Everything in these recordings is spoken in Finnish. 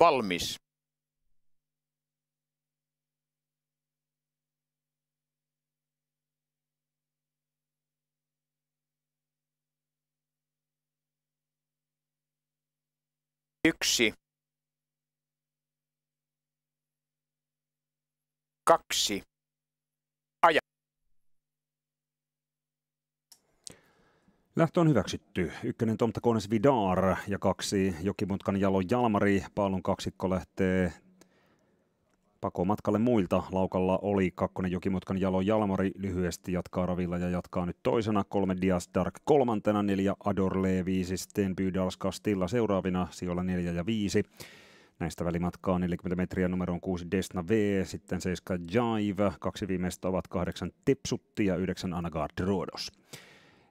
valmis Yksi. Kaksi. Lähtö on hyväksytty. Ykkönen Tomta Kones Vidar ja kaksi Jokimutkan Jalo Jalmari. Paalun kaksikko lähtee pakomatkalle muilta. Laukalla oli kakkonen Jokimutkan Jalo Jalmari lyhyesti jatkaa ravilla ja jatkaa nyt toisena. Kolme Dias Dark kolmantena, neljä Adorle viisi, Sten Bydals Castilla seuraavina sijoilla neljä ja viisi. Näistä välimatkaa 40 metriä numeroon 6 Desna V, sitten 7 Jive, kaksi viimeistä ovat kahdeksan Tipsutti ja yhdeksän Anagard Rodos.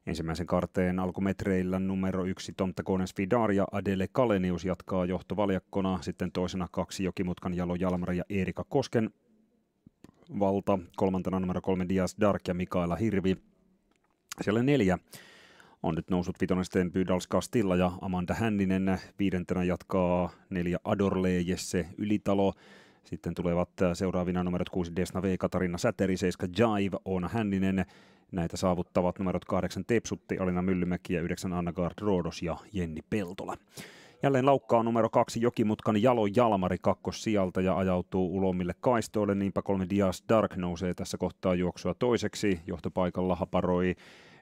Ensimmäisen karteen alkumetreillä numero yksi Tomta Kones Vidar ja Adele Kalenius jatkaa johtovaljakkona. Sitten toisena kaksi Jokimutkan Jalo Jalmari ja Erika Kosken valta. Kolmantena numero kolme Dias Dark ja Mikaela Hirvi. Siellä neljä on nyt noussut vitonesteen Pydals Kastilla ja Amanda Hänninen. Viidentenä jatkaa neljä Adorlee Jesse Ylitalo. Sitten tulevat äh, seuraavina numerot 6 Desna V, Katarina Säteri, 7 Jive, Oona Hänninen. Näitä saavuttavat numerot 8 Tepsutti, Alina Myllymäki ja 9 Anna Gard Roodos ja Jenni Peltola. Jälleen laukkaa numero kaksi Jokimutkan Jalo Jalmari kakkos sieltä ja ajautuu ulommille kaistoille. Niinpä kolme Dias Dark nousee tässä kohtaa juoksua toiseksi. Johtopaikalla haparoi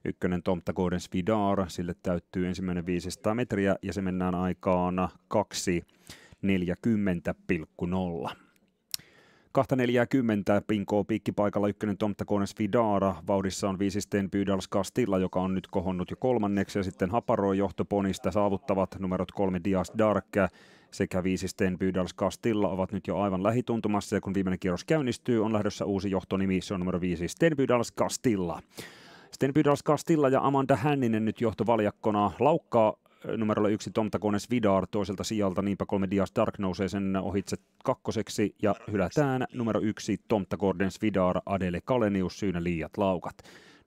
ykkönen Tomta Gordon Svidar. Sille täyttyy ensimmäinen 500 metriä ja se mennään aikaan 2.40,0. 240 pinkoo piikkipaikalla ykkönen Tomta Kones Vidara. Vauhdissa on viisisteen Pyydals Castilla, joka on nyt kohonnut jo kolmanneksi. Ja sitten Haparoi johtoponista saavuttavat numerot kolme Dias Dark sekä viisisteen Pyydals Castilla ovat nyt jo aivan lähituntumassa. Ja kun viimeinen kierros käynnistyy, on lähdössä uusi johtonimi. Se on numero viisisteen Pyydals Castilla. Sten Pydals Castilla ja Amanda Hänninen nyt johtovaljakkona laukkaa Numero yksi Tom Takones Vidar toiselta sijalta, niinpä kolme Dias Dark nousee sen ohitse kakkoseksi ja hylätään numero yksi Tom Takones Vidar Adele Kalenius syynä liiat laukat.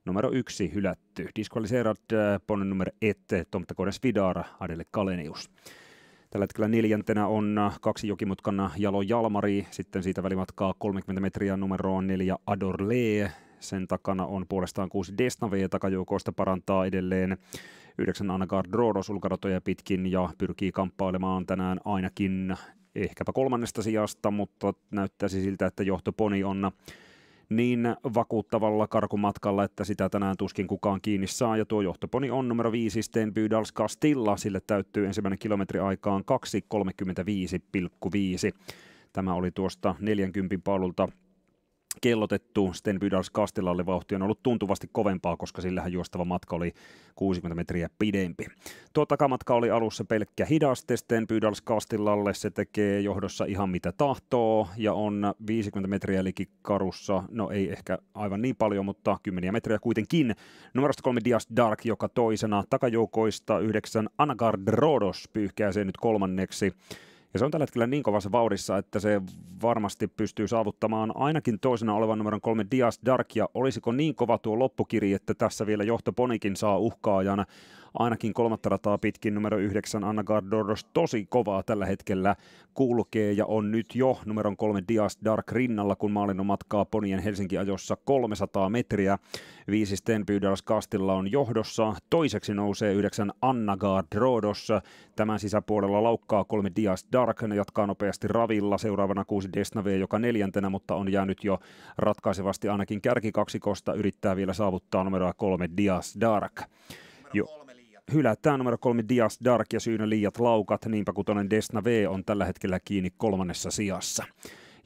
Numero yksi hylätty. Diskvaliseerat ponnen numero ette Tom Takones Vidar Adele Kalenius. Tällä hetkellä neljäntenä on kaksi jokimutkan Jalo Jalmari, sitten siitä välimatkaa 30 metriä numeroon neljä Adorlee, sen takana on puolestaan kuusi Desnave ja takajoukoista parantaa edelleen Yhdeksän Anna Gardrodo sulkaratoja pitkin ja pyrkii kamppailemaan tänään ainakin ehkäpä kolmannesta sijasta, mutta näyttäisi siltä, että johtoponi on niin vakuuttavalla karkumatkalla, että sitä tänään tuskin kukaan kiinni saa. Ja tuo johtoponi on numero viisi, Sten Bydals Castilla. Sille täyttyy ensimmäinen kilometri aikaan 2.35,5. Tämä oli tuosta 40 palulta kellotettu. Sten Bydars Kastilalle vauhti on ollut tuntuvasti kovempaa, koska sillähän juostava matka oli 60 metriä pidempi. Tuo takamatka oli alussa pelkkä hidaste. Sten Bydars Kastilalle. se tekee johdossa ihan mitä tahtoo ja on 50 metriä liki karussa. No ei ehkä aivan niin paljon, mutta kymmeniä metriä kuitenkin. Numerosta kolme Dias Dark, joka toisena takajoukoista yhdeksän Anagard Rodos pyyhkää sen nyt kolmanneksi. Ja se on tällä hetkellä niin kovassa vauhdissa, että se varmasti pystyy saavuttamaan ainakin toisena olevan numeron kolme Dias Dark. Ja olisiko niin kova tuo loppukiri, että tässä vielä johtoponikin saa uhkaajana ainakin kolmatta rataa pitkin numero yhdeksän Anna Gardoros tosi kovaa tällä hetkellä kulkee ja on nyt jo numeron kolme Dias Dark rinnalla, kun maalin matkaa Ponien Helsinki ajossa 300 metriä. Viisi Stenbydals Kastilla on johdossa. Toiseksi nousee yhdeksän Annagard Rodos. Tämän sisäpuolella laukkaa kolme Dias Dark, ne jatkaa nopeasti ravilla. Seuraavana kuusi Desnave, joka neljäntenä, mutta on jäänyt jo ratkaisevasti ainakin kärkikaksikosta. Yrittää vielä saavuttaa numeroa kolme Dias Dark. Jo hylätään numero kolme Dias Dark ja syynä liiat laukat, niinpä kutonen Desna V on tällä hetkellä kiinni kolmannessa sijassa.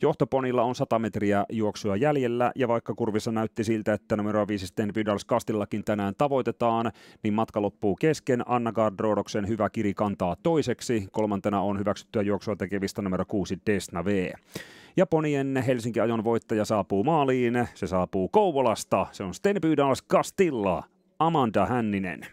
Johtoponilla on 100 metriä juoksua jäljellä ja vaikka kurvissa näytti siltä, että numero 5 Sten Vidals Kastillakin tänään tavoitetaan, niin matka loppuu kesken. Anna Gardrodoksen hyvä kiri kantaa toiseksi. Kolmantena on hyväksyttyä juoksua tekevistä numero 6 Desna V. Ja Ponien Helsinki-ajon voittaja saapuu maaliin. Se saapuu Kouvolasta. Se on Sten Vidals Kastilla. Amanda Hänninen.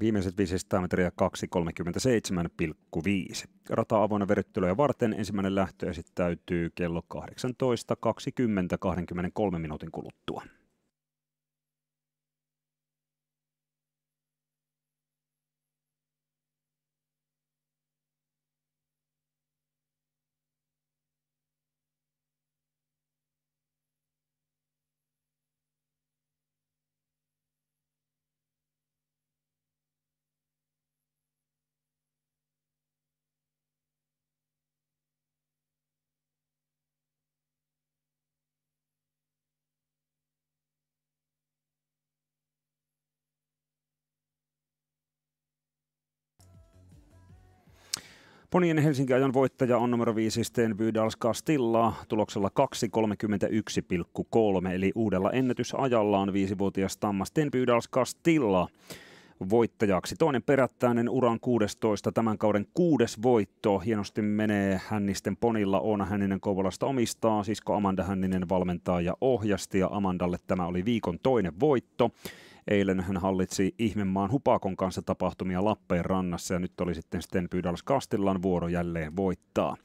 Viimeiset 500 metriä 2.37,5. Rata avoinna verryttelyä varten ensimmäinen lähtö esittäytyy kello 18.20-23 minuutin kuluttua. Ponien Helsingin ajan voittaja on numero 5 Sten Bydals Castilla tuloksella 2.31,3 eli uudella ennätysajallaan viisivuotias tamma Sten Bydals Castilla voittajaksi. Toinen perättäinen uran 16, tämän kauden kuudes voitto. Hienosti menee Hännisten ponilla on Hänninen Kouvolasta omistaa, sisko Amanda Hänninen valmentaa ja ohjasti ja Amandalle tämä oli viikon toinen voitto. Eilen hän hallitsi ihmemaan Hupakon kanssa tapahtumia Lappeenrannassa ja nyt oli sitten Stenbydals Kastillan vuoro jälleen voittaa.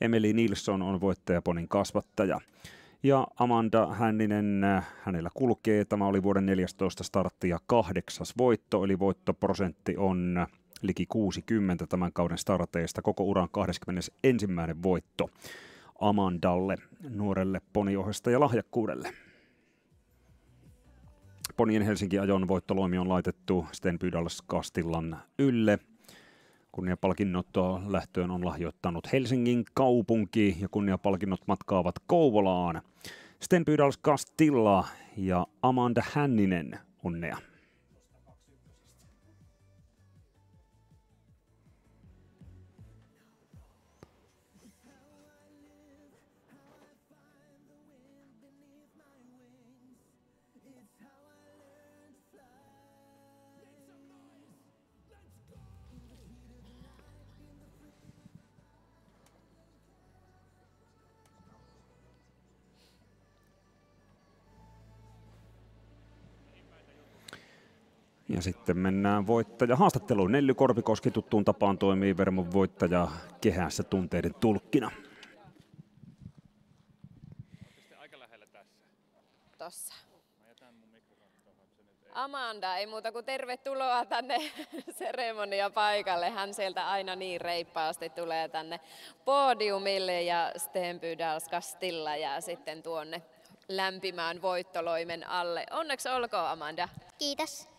Emeli Nilsson on voittajaponin kasvattaja. Ja Amanda Hänninen, äh, hänellä kulkee, tämä oli vuoden 14 startti ja kahdeksas voitto, eli voittoprosentti on äh, liki 60 tämän kauden starteista, koko uran 21. voitto Amandalle, nuorelle poniohjasta ja lahjakkuudelle. Ponien Helsinki-ajon voittoloimi on laitettu Sten Kastillan ylle. Kunniapalkinnot lähtöön on lahjoittanut Helsingin kaupunki ja kunniapalkinnot matkaavat Kouvolaan. Sten Kastilla ja Amanda Hänninen, onnea! Ja sitten mennään voittaja haastatteluun. Nelly Korpikoski tuttuun tapaan toimii Vermon voittaja kehässä tunteiden tulkkina. Aika lähellä tässä. Tossa. Amanda, ei muuta kuin tervetuloa tänne seremonia paikalle. Hän sieltä aina niin reippaasti tulee tänne podiumille ja Stenbydals Kastilla ja sitten tuonne lämpimään voittoloimen alle. Onneksi olkoon Amanda. Kiitos.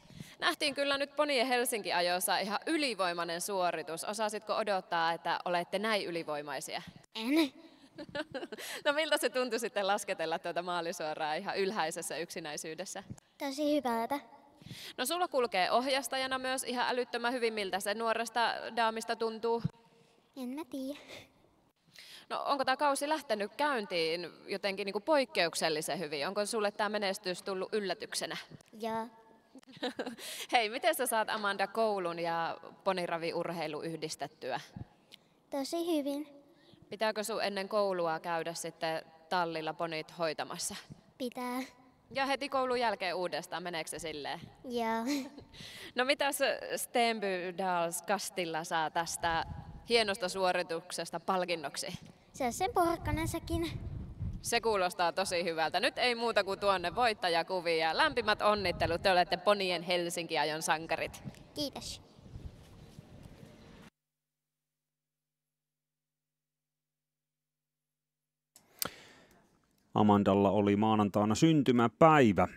Nähtiin kyllä nyt Ponien Helsinki-ajossa ihan ylivoimainen suoritus. Osasitko odottaa, että olette näin ylivoimaisia? En. no miltä se tuntui sitten lasketella tuota maalisuoraa ihan ylhäisessä yksinäisyydessä? Tosi hyvältä. No sulla kulkee ohjastajana myös ihan älyttömän hyvin. Miltä se nuoresta daamista tuntuu? En mä tiedä. No onko tämä kausi lähtenyt käyntiin jotenkin niinku poikkeuksellisen hyvin? Onko sulle tämä menestys tullut yllätyksenä? Joo. Hei, miten sä saat Amanda koulun ja poniraviurheilu yhdistettyä? Tosi hyvin. Pitääkö sun ennen koulua käydä sitten tallilla ponit hoitamassa? Pitää. Ja heti koulun jälkeen uudestaan, meneekö se silleen? Joo. No mitäs Dals Kastilla saa tästä hienosta suorituksesta palkinnoksi? Se on sen porkkanensakin. Se kuulostaa tosi hyvältä. Nyt ei muuta kuin tuonne voittajakuvia. Lämpimät onnittelut, te olette Ponien Helsinki-ajon sankarit. Kiitos. Amandalla oli maanantaina syntymäpäivä.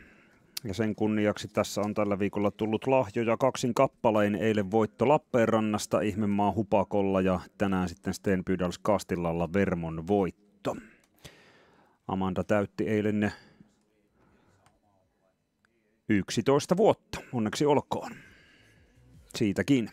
Ja sen kunniaksi tässä on tällä viikolla tullut lahjoja kaksin kappalein. Eilen voitto Lappeenrannasta, Ihmemaa Hupakolla ja tänään sitten Stenbydals Kastillalla Vermon voitto. Amanda täytti eilen ne 11 vuotta. Onneksi olkoon. Siitäkin.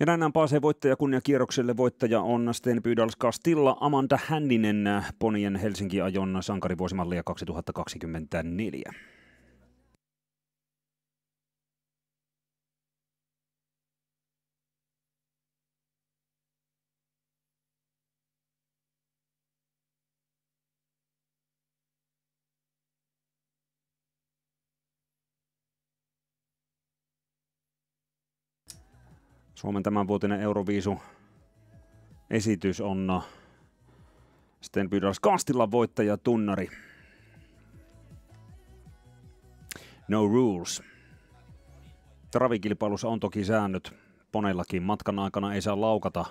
Ja tänään pääsee voittajakunniakierrokselle. Voittaja on Stenbydals Kastilla Amanda Hänninen Ponien Helsinki-ajon sankarivuosimallia 2024. Suomen tämänvuotinen Euroviisu esitys on äh, sitten Pydras Kastilla voittaja tunnari. No rules. Travikilpailussa on toki säännöt. Poneillakin matkan aikana ei saa laukata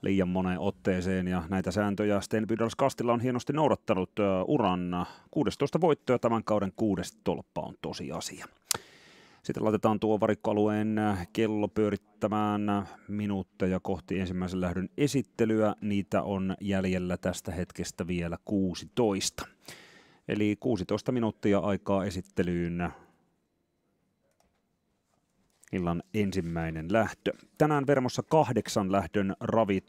liian moneen otteeseen ja näitä sääntöjä Sten Kastilla on hienosti noudattanut äh, uran 16 voittoa tämän kauden kuudes tolppa on tosiasia. Sitten laitetaan tuo varikkoalueen äh, kello pyörittää viettämään minuutteja kohti ensimmäisen lähdön esittelyä. Niitä on jäljellä tästä hetkestä vielä 16. Eli 16 minuuttia aikaa esittelyyn illan ensimmäinen lähtö. Tänään Vermossa kahdeksan lähdön ravit